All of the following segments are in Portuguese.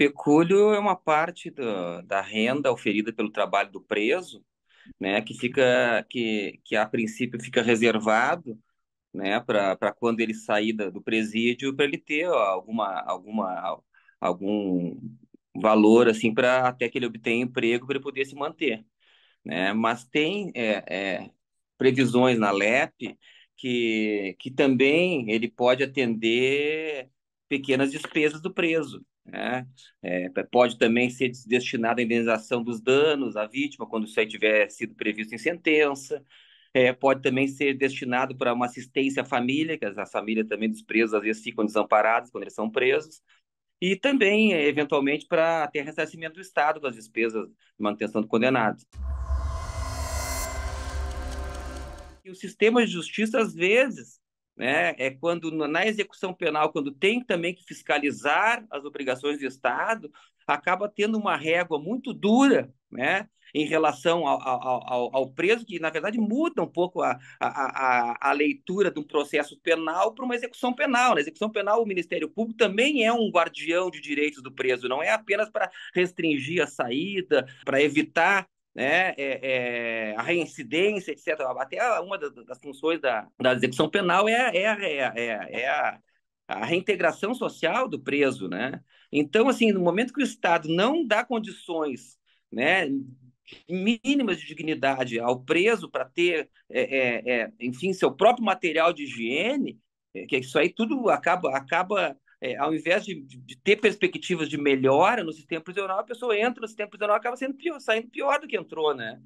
pecúlio é uma parte do, da renda oferida pelo trabalho do preso, né, que fica que, que a princípio fica reservado, né, para quando ele sair da, do presídio, para ele ter ó, alguma alguma algum valor assim para até que ele obtenha emprego para ele poder se manter, né? Mas tem é, é, previsões na LEP que que também ele pode atender pequenas despesas do preso, né? É, pode também ser destinado à indenização dos danos à vítima, quando isso aí tiver sido previsto em sentença. É, pode também ser destinado para uma assistência à família, que a família também dos presos às vezes ficam desamparados quando eles são presos, e também, é, eventualmente, para ter ressarcimento do Estado das despesas de manutenção do condenado. E o sistema de justiça, às vezes, né? É quando na execução penal, quando tem também que fiscalizar as obrigações do Estado, acaba tendo uma régua muito dura, né? Em relação ao, ao, ao preso, que na verdade muda um pouco a, a, a, a leitura de um processo penal para uma execução penal. Na né? execução penal, o Ministério Público também é um guardião de direitos do preso, não é apenas para restringir a saída, para evitar né, é, é, a reincidência, etc. Até uma das funções da, da execução penal é, a, é é, é, é, é, a, a reintegração social do preso, né? Então, assim, no momento que o Estado não dá condições, né, mínimas de dignidade ao preso para ter, é, é, enfim, seu próprio material de higiene, que isso aí tudo acaba, acaba é, ao invés de, de, ter perspectivas de melhora no sistema prisional, a pessoa entra no sistema prisional acaba sendo pior, saindo pior do que entrou, né?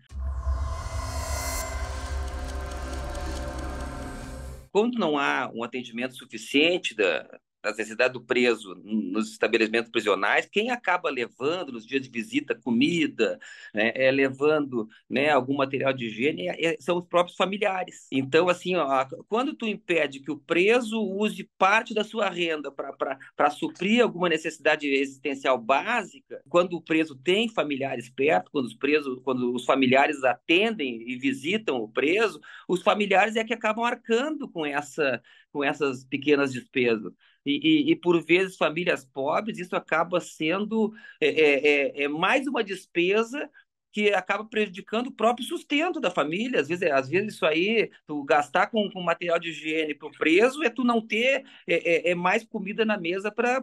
Quando não há um atendimento suficiente da, as necessidades do preso nos estabelecimentos prisionais, quem acaba levando nos dias de visita comida, né, é, levando né, algum material de higiene, é, é são os próprios familiares. Então, assim, ó, quando tu impede que o preso use parte da sua renda para suprir alguma necessidade existencial básica, quando o preso tem familiares perto, quando os presos, quando os familiares atendem e visitam o preso, os familiares é que acabam arcando com essa com essas pequenas despesas. E, e, e, por vezes famílias pobres, isso acaba sendo é, é, é, é mais uma despesa que acaba prejudicando o próprio sustento da família. Às vezes, às vezes isso aí, tu gastar com, com material de higiene para o preso é tu não ter é, é, é mais comida na mesa para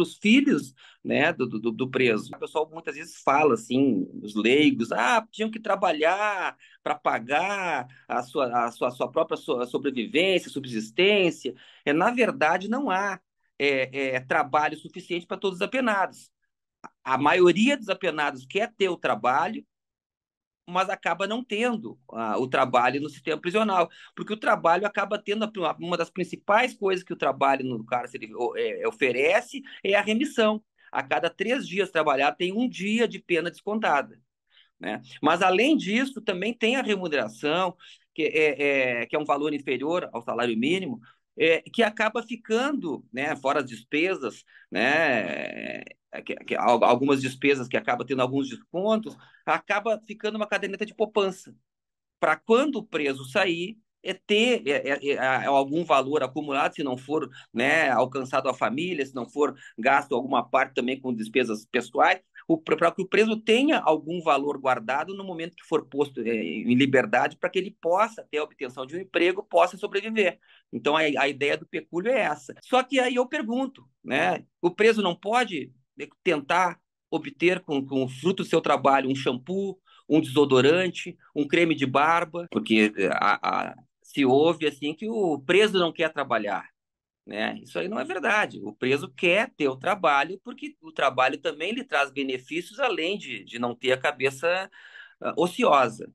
os filhos né, do, do, do, preso. O pessoal muitas vezes fala assim, os leigos, ah, tinham que trabalhar para pagar a sua, a sua, a sua própria sobrevivência, subsistência. É, na verdade, não há é, é, trabalho suficiente para todos os apenados a maioria dos apenados quer ter o trabalho, mas acaba não tendo ah, o trabalho no sistema prisional, porque o trabalho acaba tendo a, uma das principais coisas que o trabalho no cárcere é, é, oferece é a remissão. A cada três dias trabalhado tem um dia de pena descontada. Né? Mas, além disso, também tem a remuneração, que é, é que é um valor inferior ao salário mínimo, é, que acaba ficando, né, fora as despesas, né, é, que, que, algumas despesas que acaba tendo alguns descontos, acaba ficando uma caderneta de poupança. Para quando o preso sair, é ter é, é, é, é, algum valor acumulado, se não for né, alcançado a família, se não for gasto alguma parte também com despesas pessoais, para que o preso tenha algum valor guardado no momento que for posto é, em liberdade, para que ele possa ter a obtenção de um emprego, possa sobreviver. Então, a, a, ideia do pecúlio é essa. Só que aí eu pergunto, né? O preso não pode né, tentar obter com, com o fruto do seu trabalho um shampoo, um desodorante, um creme de barba, porque a, a, se ouve assim que o preso não quer trabalhar. Né? Isso aí não é verdade. O preso quer ter o trabalho, porque o trabalho também lhe traz benefícios, além de, de não ter a cabeça uh, ociosa.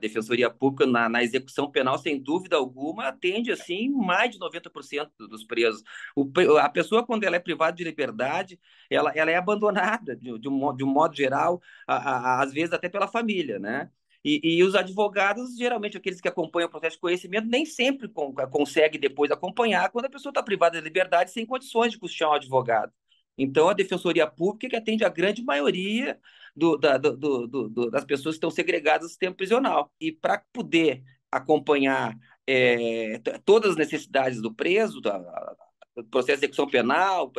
Defensoria Pública na, na, execução penal, sem dúvida alguma, atende assim mais de 90% dos presos. O, a pessoa, quando ela é privada de liberdade, ela, ela é abandonada, de, de, um, de um modo geral, a, a, às vezes até pela família, né? E, e, os advogados, geralmente aqueles que acompanham o processo de conhecimento, nem sempre con consegue depois acompanhar quando a pessoa está privada de liberdade sem condições de custear um advogado. Então, a Defensoria Pública é que atende a grande maioria do, da, do, do, das pessoas que estão segregadas no sistema prisional. E para poder acompanhar é, todas as necessidades do preso, da, do processo de execução penal,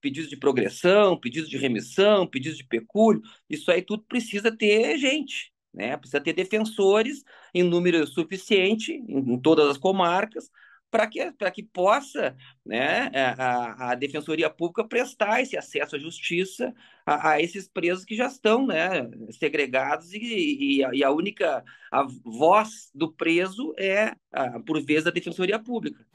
pedidos de progressão, pedidos de remissão, pedidos de pecúlio, isso aí tudo precisa ter gente. Né? Precisa ter defensores em número suficiente em, em todas as comarcas para que, que possa né, é, a, a Defensoria Pública prestar esse acesso à justiça a, a esses presos que já estão né, segregados e, e, a, e a única a voz do preso é, a, por vez, da Defensoria Pública.